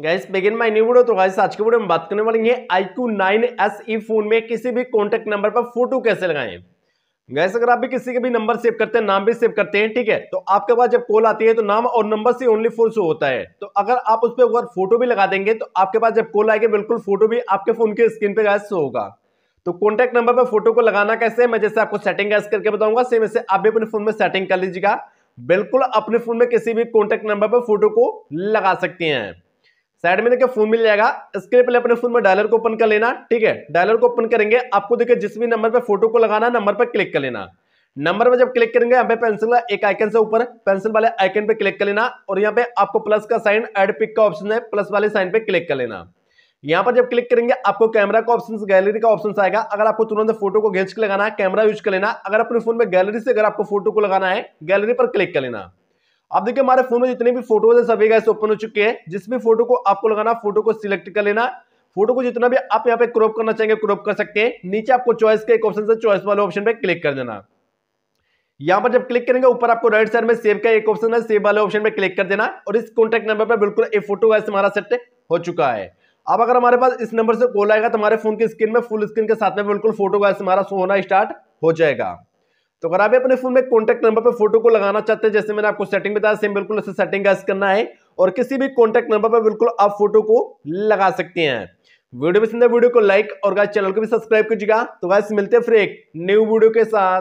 gas begin my new video तो guys आज के वीडियो में बात करने वाले हैं iQOO nine S E phone में किसी भी कॉन्टेक्ट नंबर पर फोटो कैसे लगाएं गैस अगर आप भी किसी के भी नंबर सेव करते हैं नाम भी सेव करते हैं ठीक है तो आपके पास जब कॉल आती है तो नाम और नंबर से ओनली फोन शो होता है तो अगर आप उस पर अगर फोटो भी लगा देंगे तो आपके पास जब कॉल आएगी बिल्कुल फोटो भी आपके फोन के स्क्रीन पर गैस होगा तो कॉन्टेक्ट नंबर पर फोटो को लगाना कैसे मैं जैसे आपको सेटिंग गैस करके बताऊंगा सेम ऐसे आप भी अपने फोन में सेटिंग कर लीजिएगा बिल्कुल अपने फोन में किसी भी कॉन्टेक्ट नंबर पर फोटो को लगा सकते हैं साइड में देखिए फोन मिल जाएगा इसके लिए पहले अपने फोन में डायलर को ओपन कर लेना ठीक है डायलर को ओपन करेंगे आपको देखिए जिस भी नंबर पर फोटो को लगाना नंबर पर क्लिक कर लेना नंबर पर जब क्लिक करेंगे यहाँ पे पेंसिल का एक आइकन से ऊपर पेंसिल वाले आइकन पे क्लिक कर लेना और यहाँ पे आपको प्लस का साइन एड पिक का ऑप्शन है प्लस वाले साइन पे क्लिक कर लेना यहाँ पर जब क्लिक करेंगे आपको कैमरा का ऑप्शन गैलरी का ऑप्शन आएगा अगर आपको तुरंत फोटो को घेच के लगाना है कैमरा यूज कर लेना अगर अपने फोन में गैलरी से अगर आपको फोटो को लगाना है गैलरी पर क्लिक कर लेना आप देखिए हमारे फोन में जितने भी फोटोज है सभी गैस ओपन हो चुके हैं जिस भी फोटो को आपको लगाना फोटो को सिलेक्ट कर लेना फोटो को जितना भी आप यहाँ पे क्रॉप करना चाहेंगे क्रॉप कर सकते हैं नीचे आपको चॉइस के एक ऑप्शन से चॉइस वाले ऑप्शन पे क्लिक कर देना यहाँ पर जब क्लिक करेंगे ऊपर आपको राइट साइड में सेव का एक ऑप्शन है सेव वाले ऑप्शन पे क्लिक कर देना और इस कॉन्टेक्ट नंबर पर बिल्कुल एक फोटो गैस हमारा सेट हो चुका है अब अगर हमारे पास इस नंबर से कॉल आएगा तो हमारे फोन की स्क्रीन में फुल स्क्रीन के साथ में बिल्कुल फोटो गैस हमारा होना स्टार्ट हो जाएगा तो अगर आप अपने फोन में कॉन्टैक्ट नंबर पर फोटो को लगाना चाहते हैं जैसे मैंने आपको सेटिंग बताया सेम बिल्कुल ऐसे सेटिंग का करना है और किसी भी कॉन्टैक्ट नंबर पर बिल्कुल आप फोटो को लगा सकते हैं वीडियो पसंद है वीडियो को लाइक और चैनल को भी सब्सक्राइब कीजिएगा तो वैसे मिलते हैं फिर एक न्यू वीडियो के साथ